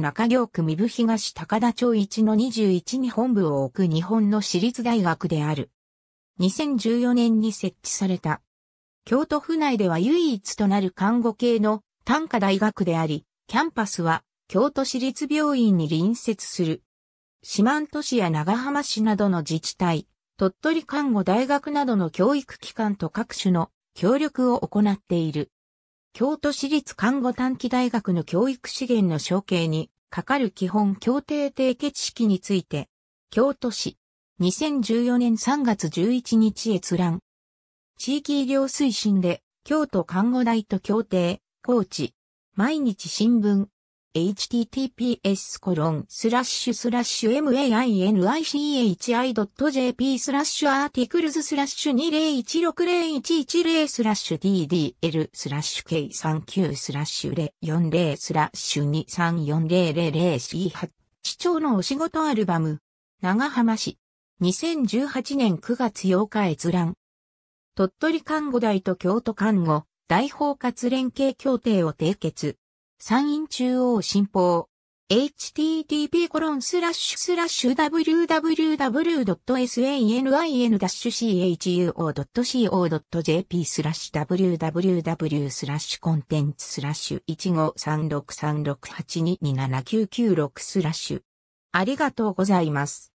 中京区三部東高田町1の21に本部を置く日本の私立大学である。2014年に設置された。京都府内では唯一となる看護系の短科大学であり、キャンパスは京都市立病院に隣接する。四万十市や長浜市などの自治体、鳥取看護大学などの教育機関と各種の協力を行っている。京都市立看護短期大学の教育資源の承継に、かかる基本協定締結式について、京都市、2014年3月11日閲覧。地域医療推進で、京都看護大と協定、高知、毎日新聞、https コロンスラッシュスラッシュ mainichi.jp スラッシュアーティクルズスラッシュ2016011スラッシュ ddl スラッシュ k39 スラッシュ040スラッシュ 234000C8 市長のお仕事アルバム長浜市2018年9月8日閲覧鳥取看護大と京都看護大包括連携協定を締結山陰中央新報。http コロンスラッシュスラッシュ www.sanin-chuo.co.jp スラッシュ www スラッシュコンテンツスラッシュ1536368227996スラッシュありがとうございます。